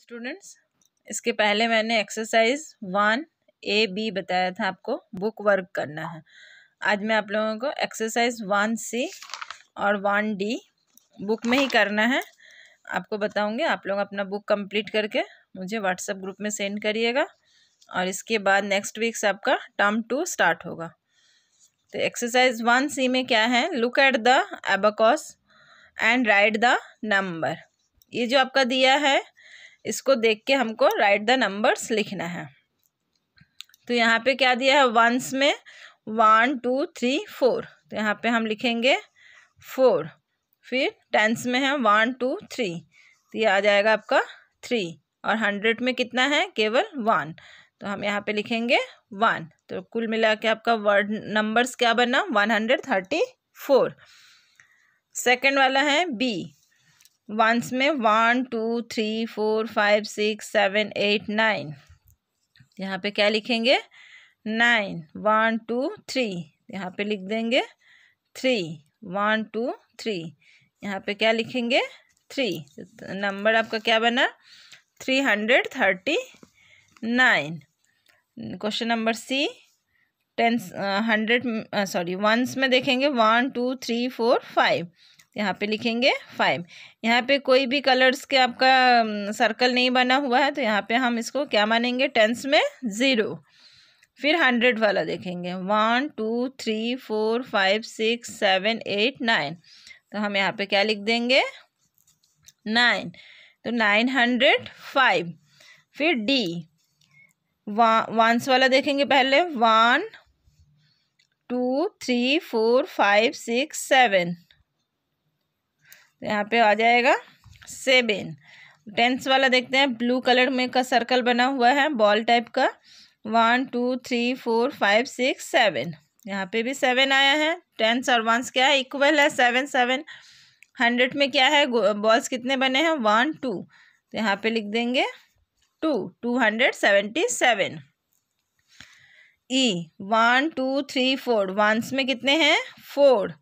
students इसके पहले मैंने एक्सरसाइज वन ए बी बताया था आपको बुक वर्क करना है आज मैं आप लोगों को एक्सरसाइज वन सी और वन डी बुक में ही करना है आपको बताऊंगी आप लोग अपना बुक कंप्लीट करके मुझे व्हाट्सएप ग्रुप में सेंड करिएगा और इसके बाद नेक्स्ट वीक से आपका टर्म टू स्टार्ट होगा तो एक्सरसाइज वन सी में क्या है look at the abacus and write the number ये जो आपका दिया है इसको देख के हमको राइट द नंबर्स लिखना है तो यहाँ पे क्या दिया है वंस में वन टू थ्री फोर तो यहाँ पे हम लिखेंगे फोर फिर टेंस में है वन टू थ्री तो ये आ जाएगा आपका थ्री और हंड्रेड में कितना है केवल वन तो हम यहाँ पे लिखेंगे वन तो कुल मिला के आपका वर्ड नंबर्स क्या बना one hundred thirty four second वाला है बी वंस में one two three four five six seven eight nine यहाँ पे क्या लिखेंगे नाइन वन टू थ्री यहाँ पे लिख देंगे थ्री वन टू थ्री यहाँ पे क्या लिखेंगे थ्री नंबर आपका क्या बना three hundred thirty nine question number C tens hundred sorry ones में देखेंगे one two three four five यहाँ पे लिखेंगे फाइव यहाँ पे कोई भी कलर्स के आपका सर्कल नहीं बना हुआ है तो यहाँ पे हम इसको क्या मानेंगे टेंस में ज़ीरो फिर हंड्रेड वाला देखेंगे one two three four five six seven eight nine तो हम यहाँ पे क्या लिख देंगे नाइन तो नाइन हंड्रेड फाइव फिर डी वंस वाला देखेंगे पहले one two three four five six seven तो यहाँ पे आ जाएगा सेवन टेंस वाला देखते हैं ब्लू कलर में का सर्कल बना हुआ है बॉल टाइप का one two three four five six seven यहाँ पे भी सेवन आया है टेंस और वंस क्या है इक्वल है सेवन सेवन हंड्रेड में क्या है बॉल्स कितने बने हैं वन टू तो यहाँ पे लिख देंगे two two hundred seventy seven E one two three four ones में कितने हैं फोर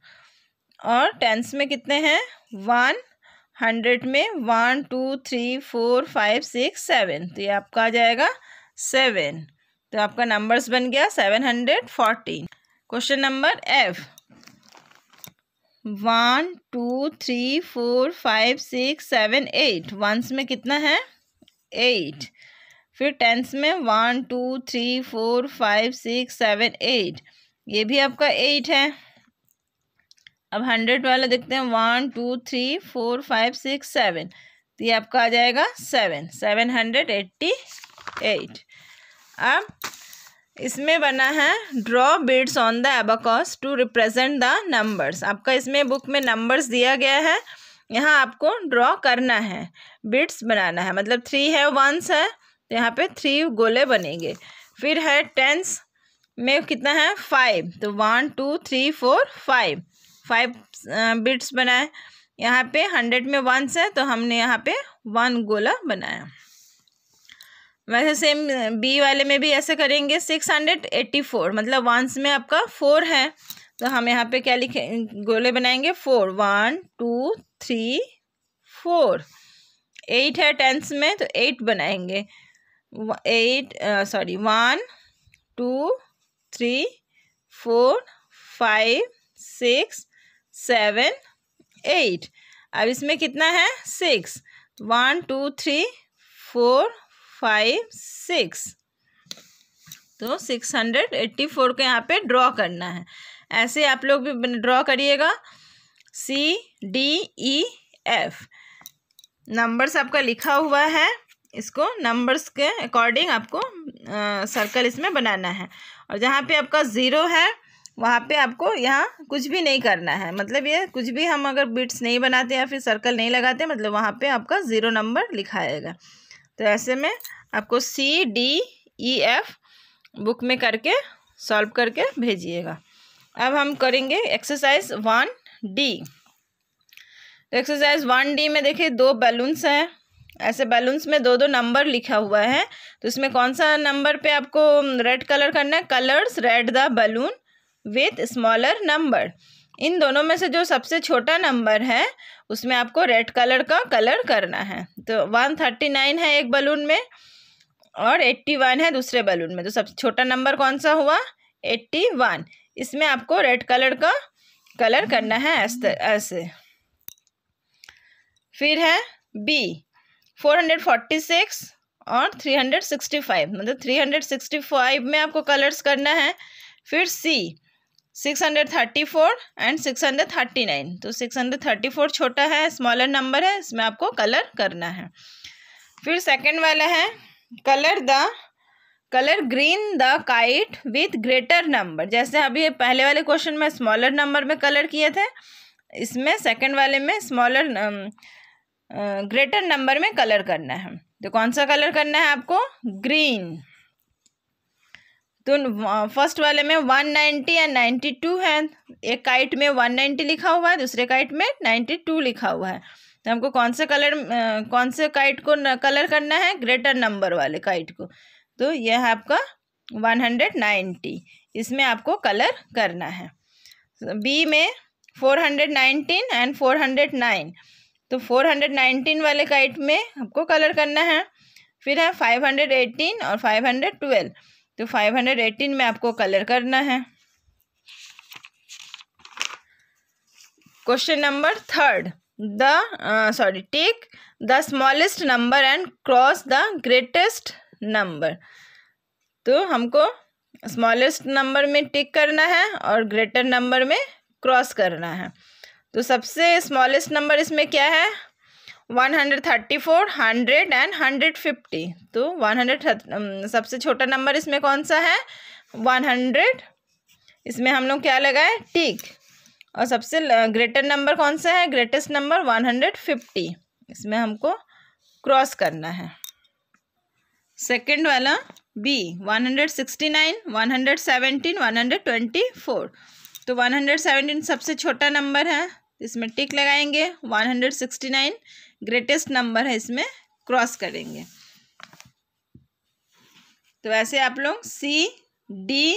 और टेंस में कितने हैं वन हंड्रेड में one two three four five six seven तो ये आपका आ जाएगा सेवन तो आपका नंबर्स बन गया seven hundred fourteen question number F one two three four five six seven eight ones में कितना है एट फिर टेंथ में one two three four five six seven eight ये भी आपका एट है अब हंड्रेड वाला देखते हैं one two three four five six seven तो ये आपका आ जाएगा seven seven hundred eighty eight अब इसमें बना है draw beads on the abacus to represent the numbers आपका इसमें बुक में नंबर्स दिया गया है यहाँ आपको ड्रॉ करना है बिड्स बनाना है मतलब थ्री है वंस है तो यहाँ पे थ्री गोले बनेंगे फिर है टेंस में कितना है फाइव तो one two three four five five beads uh, बनाए यहाँ पे हंड्रेड में वंस है तो हमने यहाँ पे वन गोला बनाया वैसे सेम बी uh, वाले में भी ऐसे करेंगे सिक्स हंड्रेड एट्टी फोर मतलब वंस में आपका फोर है तो हम यहाँ पे क्या लिखे गोले बनाएंगे four one two three four eight है टेंथ में तो एट बनाएंगे eight sorry one two three four five six seven eight अब इसमें कितना है six one two three four five six तो सिक्स हंड्रेड एट्टी फोर को यहाँ पे ड्रॉ करना है ऐसे आप लोग भी ड्रॉ करिएगा C D E F numbers आपका लिखा हुआ है इसको नंबर्स के अकॉर्डिंग आपको सर्कल इसमें बनाना है और जहाँ पे आपका ज़ीरो है वहाँ पे आपको यहाँ कुछ भी नहीं करना है मतलब ये कुछ भी हम अगर बिट्स नहीं बनाते या फिर सर्कल नहीं लगाते मतलब वहाँ पे आपका ज़ीरो नंबर लिखाएगा तो ऐसे में आपको C D E F book में करके सॉल्व करके भेजिएगा अब हम करेंगे एक्सरसाइज वन डी तो एक्सरसाइज वन डी में देखिए दो बैलून्स हैं ऐसे बैलून्स में दो दो नंबर लिखा हुआ है तो इसमें कौन सा नंबर पे आपको रेड कलर करना है colours red the balloon with smaller number इन दोनों में से जो सबसे छोटा नंबर है उसमें आपको रेड कलर का कलर करना है तो वन थर्टी नाइन है एक बलून में और एट्टी वन है दूसरे बलून में तो सबसे छोटा नंबर कौन सा हुआ एट्टी वन इसमें आपको रेड कलर का कलर करना है ऐसे ऐसे फिर है B four hundred forty six और थ्री हंड्रेड सिक्सटी फाइव मतलब थ्री हंड्रेड सिक्सटी फाइव में आपको कलर्स करना है फिर C six hundred thirty four and six hundred thirty nine तो सिक्स हंड्रेड थर्टी फोर छोटा है स्मॉलर नंबर है इसमें आपको कलर करना है फिर सेकंड वाला है colour the colour green the kite with greater number जैसे अभी पहले वाले क्वेश्चन में स्मॉलर नंबर में कलर किए थे इसमें सेकंड वाले में स्मॉलर ग्रेटर नंबर में कलर करना है तो कौन सा कलर करना है आपको ग्रीन तो फर्स्ट वाले में one ninety and ninety two है एक काइट में वन नाइन्टी लिखा हुआ है दूसरे काइट में नाइन्टी टू लिखा हुआ है तो हमको कौन से कलर कौन से काइट को कलर करना है ग्रेटर नंबर वाले काइट को तो यह है आपका वन हंड्रेड नाइन्टी इसमें आपको कलर करना है बी में four hundred nineteen and four hundred nine तो फोर हंड्रेड नाइनटीन वाले काइट में आपको कलर करना है फिर है फाइव हंड्रेड एटीन और फाइव हंड्रेड ट्वेल्व तो 518 में आपको कलर करना है question number third the sorry take the smallest number and cross the greatest number तो हमको स्मॉलेस्ट नंबर में टिक करना है और ग्रेटर नंबर में क्रॉस करना है तो सबसे स्मॉलेस्ट नंबर इसमें क्या है one hundred thirty four hundred and hundred fifty तो वन हंड्रेड सबसे छोटा नंबर इसमें कौन सा है वन हंड्रेड इसमें हम लोग क्या लगाए टिक और सबसे ग्रेटर नंबर कौन सा है greatest number one hundred fifty इसमें हमको क्रॉस करना है सेकंड वाला B one hundred sixty nine one hundred seventeen one hundred twenty four तो वन हंड्रेड सेवेंटीन सबसे छोटा नंबर है इसमें टिक लगाएंगे one hundred sixty nine greatest number है इसमें क्रॉस करेंगे तो ऐसे आप लोग सी डी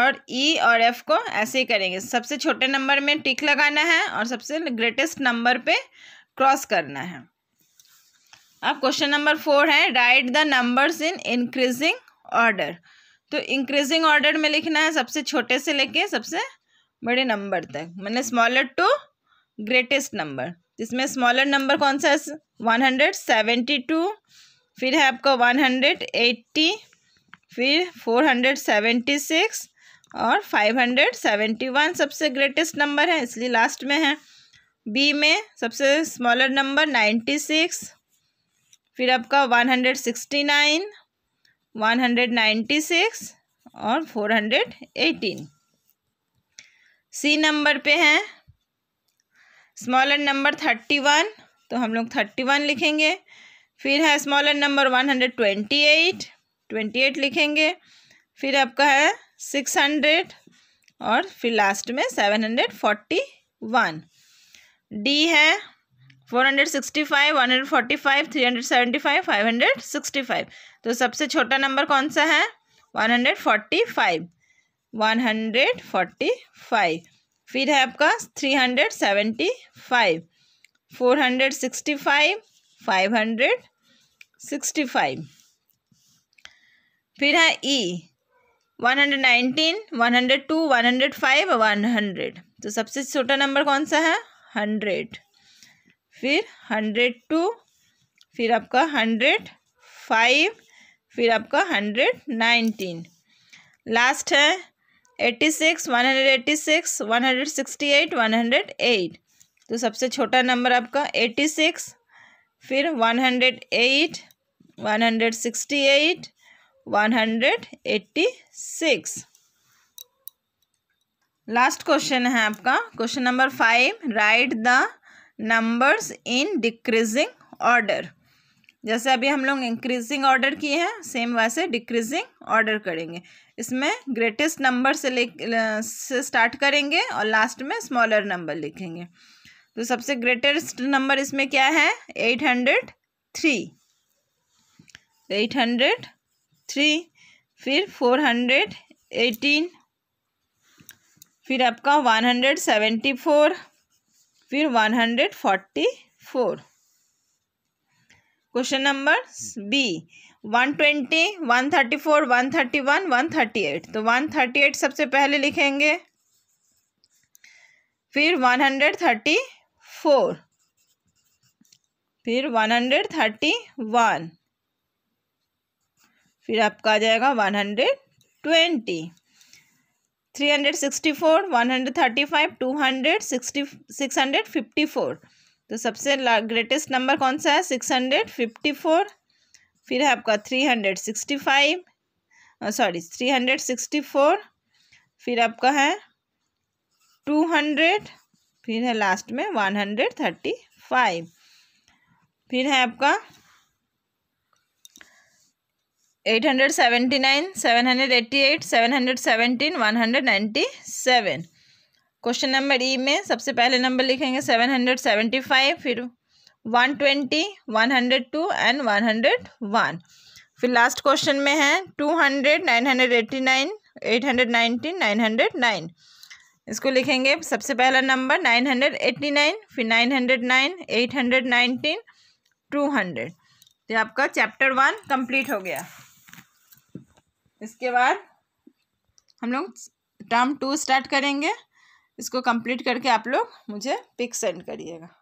और ई e और एफ को ऐसे ही करेंगे सबसे छोटे नंबर में टिक लगाना है और सबसे ग्रेटेस्ट नंबर पे क्रॉस करना है अब क्वेश्चन नंबर फोर है write the numbers in increasing order तो इंक्रीजिंग ऑर्डर में लिखना है सबसे छोटे से लेके सबसे बड़े नंबर तक मैंने स्मॉलर टू ग्रेटेस्ट नंबर जिसमें स्मॉलर नंबर कौन सा है वन हंड्रेड सेवेंटी टू फिर है आपका वन हंड्रेड एट्टी फिर फोर हंड्रेड सेवेंटी सिक्स और फाइव हंड्रेड सेवेंटी वन सबसे ग्रेटेस्ट नंबर है इसलिए लास्ट में है बी में सबसे स्मॉलर नंबर नाइन्टी सिक्स फिर आपका one hundred sixty nine one hundred ninety six और four hundred eighteen C number पे हैं स्मॉलर नंबर थर्टी वन तो हम लोग थर्टी वन लिखेंगे फिर है smaller number one hundred twenty eight twenty eight लिखेंगे फिर आपका है सिक्स हंड्रेड और फिर लास्ट में seven hundred forty one D है four hundred sixty five one hundred forty five three hundred seventy five five hundred sixty five तो सबसे छोटा नंबर कौन सा है one hundred forty five one hundred forty five फिर है आपका three hundred seventy five four hundred sixty five five hundred sixty five फिर है E e, one hundred nineteen one hundred two one hundred five one hundred तो सबसे छोटा number कौन सा है हंड्रेड फिर हंड्रेड टू फिर आपका हंड्रेड फाइव फिर आपका हंड्रेड नाइनटीन लास्ट है eighty six one hundred eighty six one hundred sixty eight one hundred eight तो सबसे छोटा नंबर आपका एट्टी सिक्स फिर one hundred eight one hundred sixty eight one hundred eighty six last question है आपका question number five write the numbers in decreasing order जैसे अभी हम लोग इंक्रीजिंग ऑर्डर किए हैं सेम वैसे डिक्रीजिंग ऑर्डर करेंगे इसमें ग्रेटेस्ट नंबर से ले से स्टार्ट करेंगे और लास्ट में स्मॉलर नंबर लिखेंगे तो सबसे ग्रेटेस्ट नंबर इसमें क्या है eight hundred three eight hundred three फिर फोर हंड्रेड एटीन फिर आपका वन हंड्रेड सेवेंटी फोर फिर one hundred forty four question number B one twenty one thirty four one thirty one one thirty eight तो one thirty eight सबसे पहले लिखेंगे फिर one hundred thirty four फिर one hundred thirty one फिर आपका आ जाएगा one hundred twenty three hundred sixty four one hundred thirty five two hundred sixty six hundred fifty four तो सबसे ग्रेटेस्ट नंबर कौन सा है सिक्स हंड्रेड फिफ्टी फोर फिर है आपका three hundred sixty five sorry three hundred sixty four फिर आपका है टू हंड्रेड फिर है लास्ट में वन हंड्रेड थर्टी फाइव फिर है आपका eight hundred seventy nine seven hundred eighty eight seven hundred seventeen one hundred ninety seven question number E में सबसे पहले नंबर लिखेंगे सेवन हंड्रेड सेवेंटी फाइव फिर one twenty one hundred two and one hundred one फिर last question में है two hundred nine hundred eighty nine eight hundred nineteen nine hundred nine इसको लिखेंगे सबसे पहला number nine hundred eighty nine फिर nine hundred nine eight hundred nineteen two hundred तो आपका चैप्टर वन कंप्लीट हो गया इसके बाद हम लोग टर्म टू स्टार्ट करेंगे इसको कंप्लीट करके आप लोग मुझे पिक सेंड करिएगा